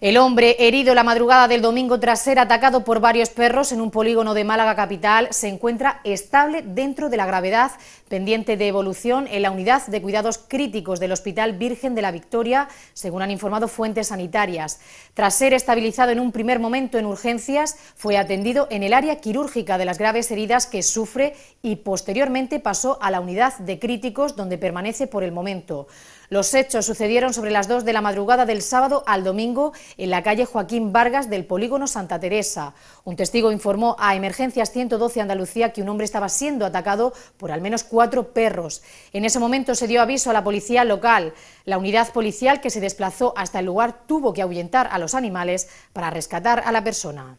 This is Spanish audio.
El hombre herido la madrugada del domingo tras ser atacado por varios perros en un polígono de Málaga capital se encuentra estable dentro de la gravedad, pendiente de evolución en la unidad de cuidados críticos del Hospital Virgen de la Victoria, según han informado fuentes sanitarias. Tras ser estabilizado en un primer momento en urgencias, fue atendido en el área quirúrgica de las graves heridas que sufre y posteriormente pasó a la unidad de críticos donde permanece por el momento. Los hechos sucedieron sobre las 2 de la madrugada del sábado al domingo en la calle Joaquín Vargas del polígono Santa Teresa. Un testigo informó a Emergencias 112 Andalucía que un hombre estaba siendo atacado por al menos cuatro perros. En ese momento se dio aviso a la policía local. La unidad policial que se desplazó hasta el lugar tuvo que ahuyentar a los animales para rescatar a la persona.